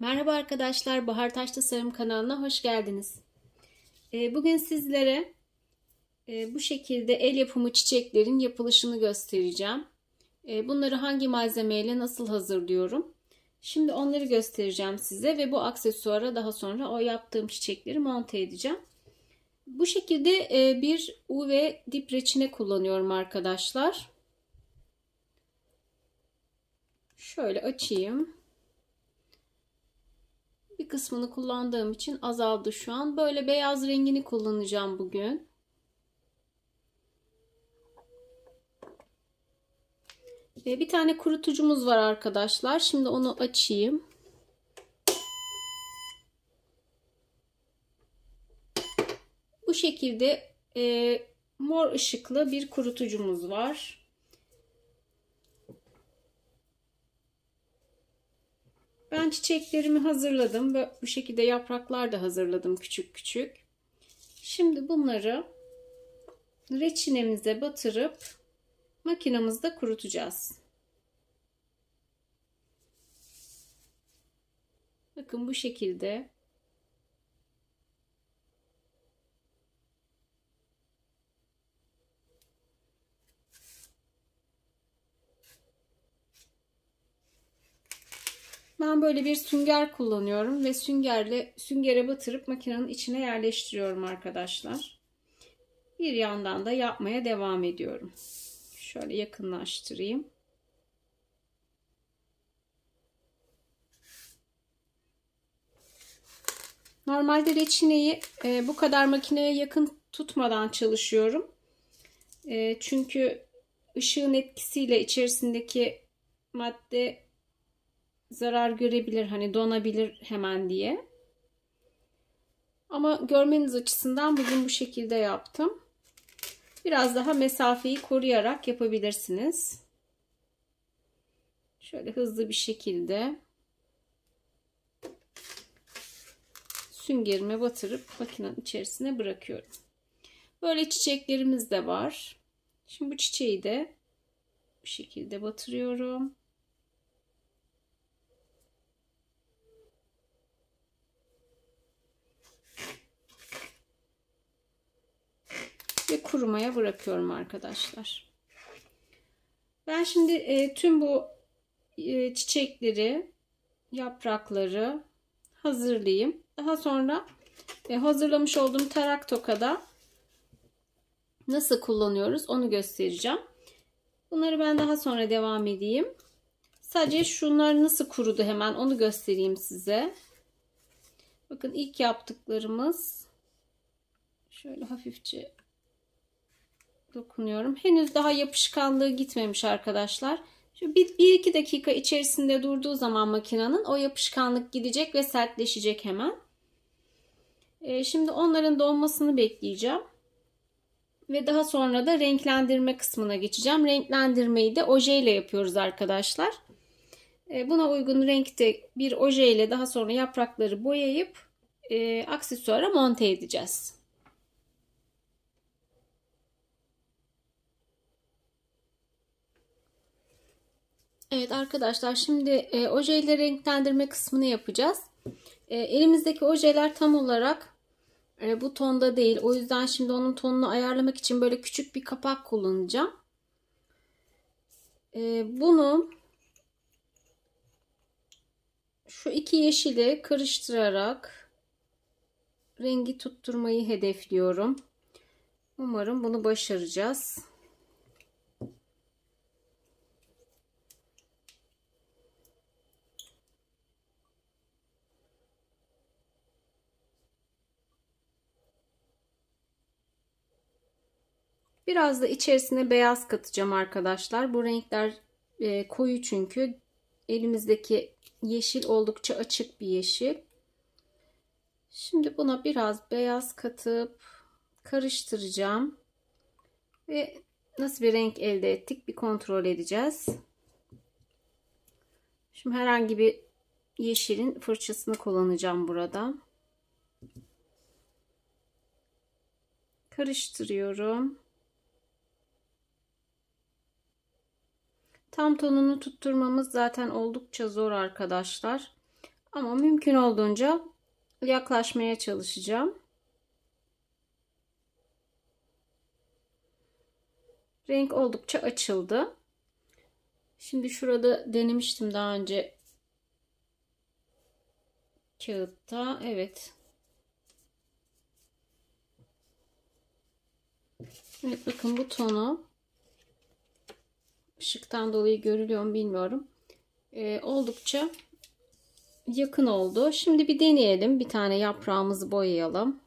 Merhaba arkadaşlar, Bahar Taş Tasarım kanalına hoş geldiniz. Ee, bugün sizlere e, bu şekilde el yapımı çiçeklerin yapılışını göstereceğim. E, bunları hangi malzemeyle nasıl hazırlıyorum? Şimdi onları göstereceğim size ve bu aksesuara daha sonra o yaptığım çiçekleri monte edeceğim. Bu şekilde e, bir UV dip reçine kullanıyorum arkadaşlar. Şöyle açayım kısmını kullandığım için azaldı şu an. Böyle beyaz rengini kullanacağım bugün. Ve bir tane kurutucumuz var arkadaşlar. Şimdi onu açayım. Bu şekilde e, mor ışıklı bir kurutucumuz var. Ben çiçeklerimi hazırladım ve bu şekilde yapraklar da hazırladım küçük küçük. Şimdi bunları reçinemize batırıp makinamızda kurutacağız. Bakın bu şekilde Ben böyle bir sünger kullanıyorum ve süngerle süngere batırıp makinenin içine yerleştiriyorum arkadaşlar. Bir yandan da yapmaya devam ediyorum. Şöyle yakınlaştırayım. Normalde reçineyi e, bu kadar makineye yakın tutmadan çalışıyorum. E, çünkü ışığın etkisiyle içerisindeki madde zarar görebilir. Hani donabilir hemen diye. Ama görmeniz açısından bugün bu şekilde yaptım. Biraz daha mesafeyi koruyarak yapabilirsiniz. Şöyle hızlı bir şekilde süngerime batırıp makinenin içerisine bırakıyorum. Böyle çiçeklerimiz de var. Şimdi bu çiçeği de bu şekilde batırıyorum. kurumaya bırakıyorum arkadaşlar. Ben şimdi e, tüm bu e, çiçekleri, yaprakları hazırlayayım. Daha sonra e, hazırlamış olduğum tarak tokada nasıl kullanıyoruz onu göstereceğim. Bunları ben daha sonra devam edeyim. Sadece şunlar nasıl kurudu hemen onu göstereyim size. Bakın ilk yaptıklarımız şöyle hafifçe dokunuyorum. Henüz daha yapışkanlığı gitmemiş arkadaşlar. Şu bir, bir iki dakika içerisinde durduğu zaman makinenin o yapışkanlık gidecek ve sertleşecek hemen. Ee, şimdi onların donmasını bekleyeceğim. Ve daha sonra da renklendirme kısmına geçeceğim. Renklendirmeyi de oje ile yapıyoruz arkadaşlar. Ee, buna uygun renkte bir oje ile daha sonra yaprakları boyayıp e, aksesuara monte edeceğiz. Evet arkadaşlar şimdi e, ojeyle renklendirme kısmını yapacağız. E, elimizdeki ojeler tam olarak e, bu tonda değil. O yüzden şimdi onun tonunu ayarlamak için böyle küçük bir kapak kullanacağım. E, bunu şu iki yeşili karıştırarak rengi tutturmayı hedefliyorum. Umarım bunu başaracağız. Biraz da içerisine beyaz katacağım arkadaşlar. Bu renkler e, koyu çünkü. Elimizdeki yeşil oldukça açık bir yeşil. Şimdi buna biraz beyaz katıp karıştıracağım. Ve nasıl bir renk elde ettik bir kontrol edeceğiz. Şimdi herhangi bir yeşilin fırçasını kullanacağım burada. Karıştırıyorum. Tam tonunu tutturmamız zaten oldukça zor arkadaşlar. Ama mümkün olduğunca yaklaşmaya çalışacağım. Renk oldukça açıldı. Şimdi şurada denemiştim daha önce kağıtta. Evet. Evet bakın bu tonu ışıktan dolayı görülüyor mu bilmiyorum. E, oldukça yakın oldu. Şimdi bir deneyelim. Bir tane yaprağımızı boyayalım.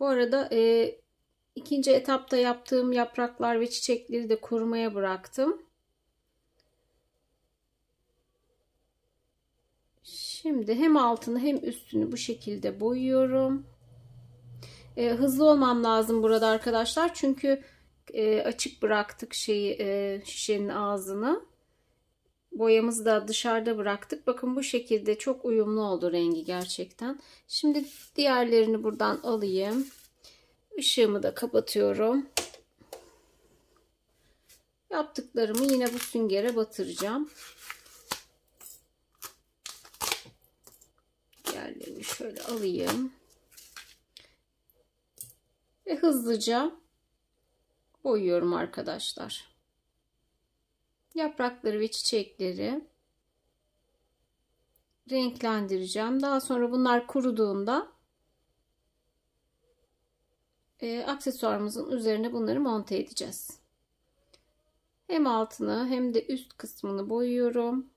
Bu arada e, ikinci etapta yaptığım yapraklar ve çiçekleri de kurumaya bıraktım. Şimdi hem altını hem üstünü bu şekilde boyuyorum. E, hızlı olmam lazım burada arkadaşlar. Çünkü e, açık bıraktık şeyi e, şişenin ağzını. Boyamızı da dışarıda bıraktık. Bakın bu şekilde çok uyumlu oldu rengi gerçekten. Şimdi diğerlerini buradan alayım. Işığımı da kapatıyorum. Yaptıklarımı yine bu süngere batıracağım. Diğerlerini şöyle alayım. Ve hızlıca boyuyorum arkadaşlar. Yaprakları ve çiçekleri renklendireceğim. Daha sonra bunlar kuruduğunda e, aksesuarımızın üzerine bunları monte edeceğiz. Hem altını hem de üst kısmını boyuyorum.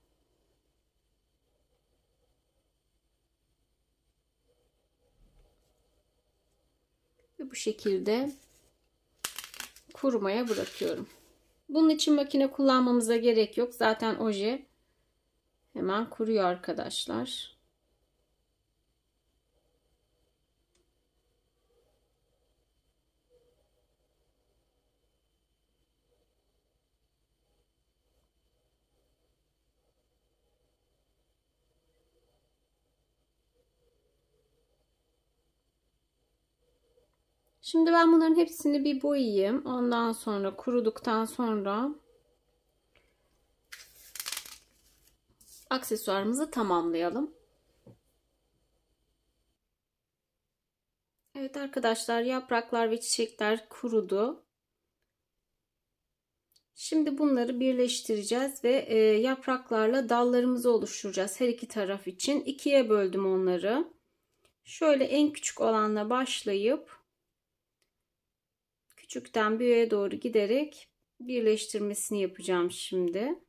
Ve bu şekilde kurumaya bırakıyorum. Bunun için makine kullanmamıza gerek yok. Zaten oje hemen kuruyor arkadaşlar. Şimdi ben bunların hepsini bir boyayayım. Ondan sonra kuruduktan sonra aksesuarımızı tamamlayalım. Evet arkadaşlar yapraklar ve çiçekler kurudu. Şimdi bunları birleştireceğiz ve e, yapraklarla dallarımızı oluşturacağız her iki taraf için. ikiye böldüm onları. Şöyle en küçük olanla başlayıp küçükten büyüğe doğru giderek birleştirmesini yapacağım şimdi.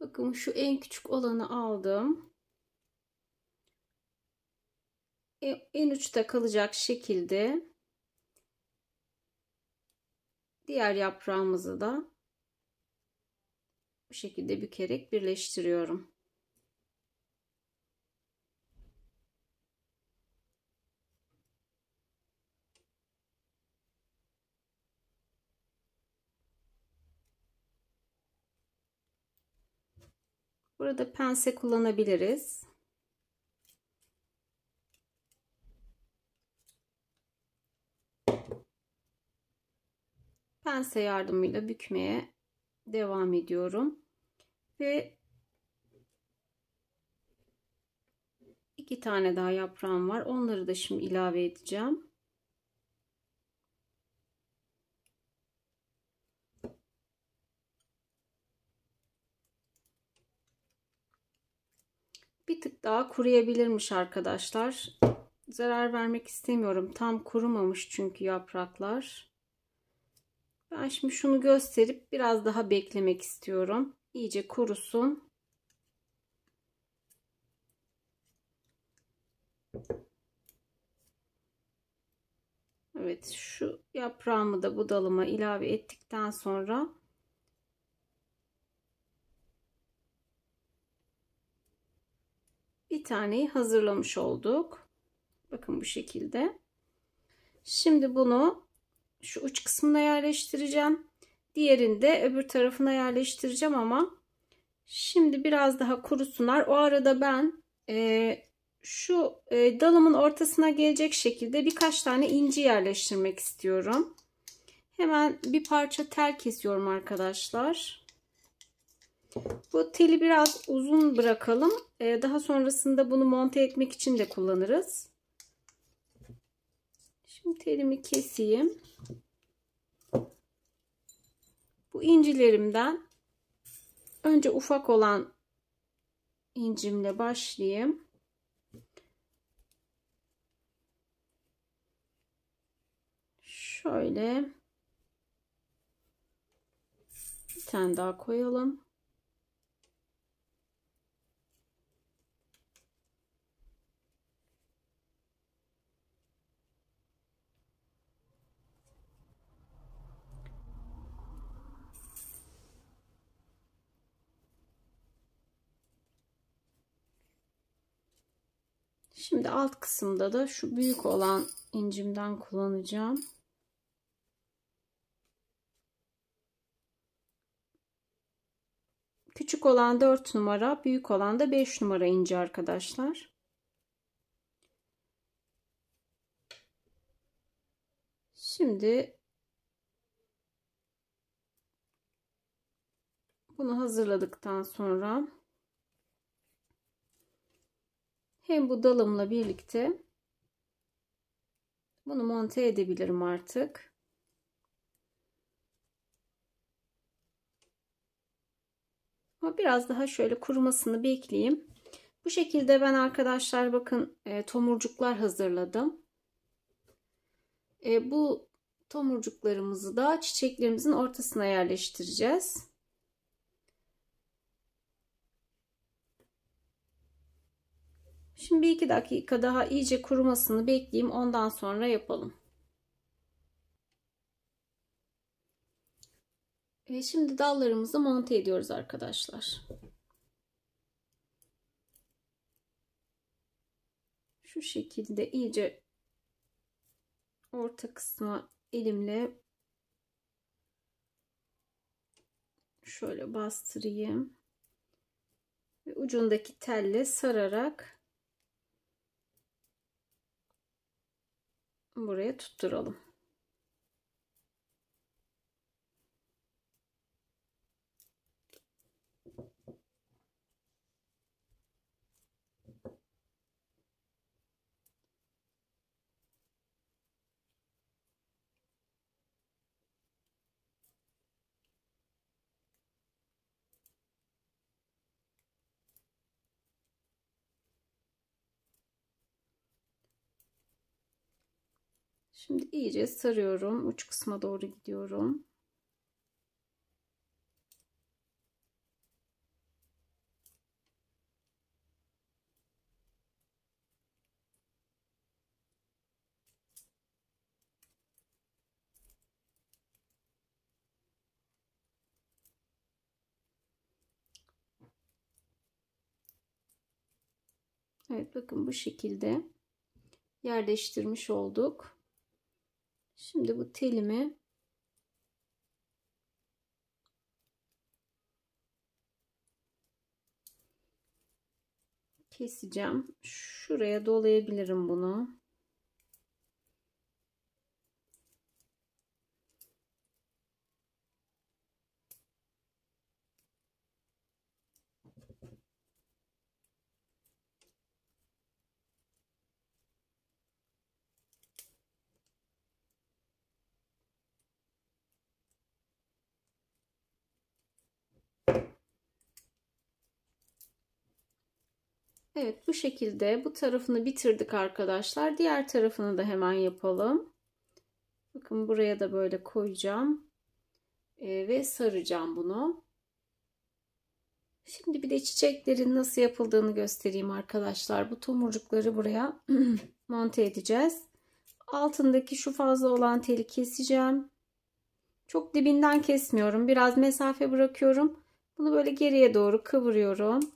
Bakın şu en küçük olanı aldım. E, en uçta kalacak şekilde diğer yaprağımızı da bu şekilde bükerek birleştiriyorum. Burada pense kullanabiliriz. Pense yardımıyla bükmeye devam ediyorum. Ve iki tane daha yaprağım var. Onları da şimdi ilave edeceğim. bir tık daha kuruyabilirmiş arkadaşlar. Zarar vermek istemiyorum. Tam kurumamış çünkü yapraklar. Ben şimdi şunu gösterip biraz daha beklemek istiyorum. İyice kurusun. Evet şu yaprağımı da budalıma ilave ettikten sonra bir taneyi hazırlamış olduk. Bakın bu şekilde. Şimdi bunu şu uç kısmına yerleştireceğim. Diğerini de öbür tarafına yerleştireceğim ama şimdi biraz daha kurusunlar. O arada ben e, şu e, dalımın ortasına gelecek şekilde birkaç tane inci yerleştirmek istiyorum. Hemen bir parça tel kesiyorum arkadaşlar. Bu teli biraz uzun bırakalım. Ee, daha sonrasında bunu monte etmek için de kullanırız. Şimdi telimi keseyim. Bu incilerimden önce ufak olan incimle başlayayım. Şöyle bir tane daha koyalım. Şimdi alt kısımda da şu büyük olan incimden kullanacağım. Küçük olan 4 numara, büyük olan da 5 numara ince arkadaşlar. Şimdi bunu hazırladıktan sonra hem bu dalımla birlikte bunu monte edebilirim artık. Ama biraz daha şöyle kurumasını bekleyeyim. Bu şekilde ben arkadaşlar bakın e, tomurcuklar hazırladım. E, bu tomurcuklarımızı da çiçeklerimizin ortasına yerleştireceğiz. Şimdi bir iki dakika daha iyice kurumasını bekleyeyim. Ondan sonra yapalım. Ve şimdi dallarımızı monte ediyoruz arkadaşlar. Şu şekilde iyice orta kısma elimle şöyle bastırayım. Ve ucundaki telle sararak buraya tutturalım. Şimdi iyice sarıyorum. Uç kısma doğru gidiyorum. Evet bakın bu şekilde yerleştirmiş olduk. Şimdi bu telimi keseceğim. Şuraya dolayabilirim bunu. Evet bu şekilde bu tarafını bitirdik arkadaşlar. Diğer tarafını da hemen yapalım. Bakın buraya da böyle koyacağım. Ee, ve saracağım bunu. Şimdi bir de çiçeklerin nasıl yapıldığını göstereyim arkadaşlar. Bu tomurcukları buraya monte edeceğiz. Altındaki şu fazla olan teli keseceğim. Çok dibinden kesmiyorum. Biraz mesafe bırakıyorum. Bunu böyle geriye doğru kıvırıyorum.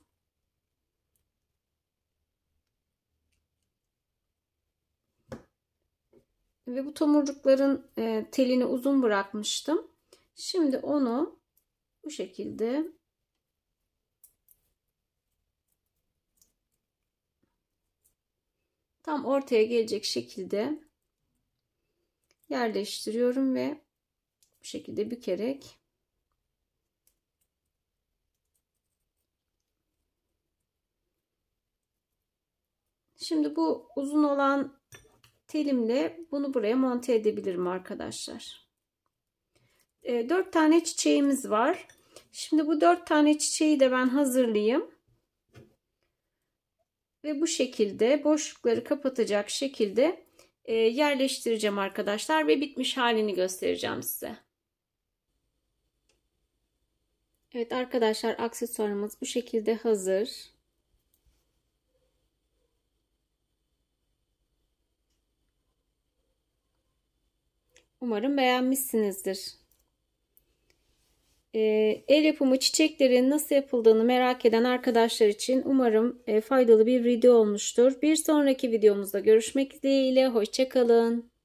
Ve bu tomurcukların e, telini uzun bırakmıştım. Şimdi onu bu şekilde tam ortaya gelecek şekilde yerleştiriyorum ve bu şekilde bükerek Şimdi bu uzun olan telimle bunu buraya monte edebilirim arkadaşlar. E, ee, 4 tane çiçeğimiz var. Şimdi bu 4 tane çiçeği de ben hazırlayayım. Ve bu şekilde boşlukları kapatacak şekilde e, yerleştireceğim arkadaşlar ve bitmiş halini göstereceğim size. Evet arkadaşlar aksesuarımız bu şekilde hazır. Umarım beğenmişsinizdir. Ee, el yapımı çiçeklerin nasıl yapıldığını merak eden arkadaşlar için umarım e, faydalı bir video olmuştur. Bir sonraki videomuzda görüşmek dileğiyle. Hoşçakalın.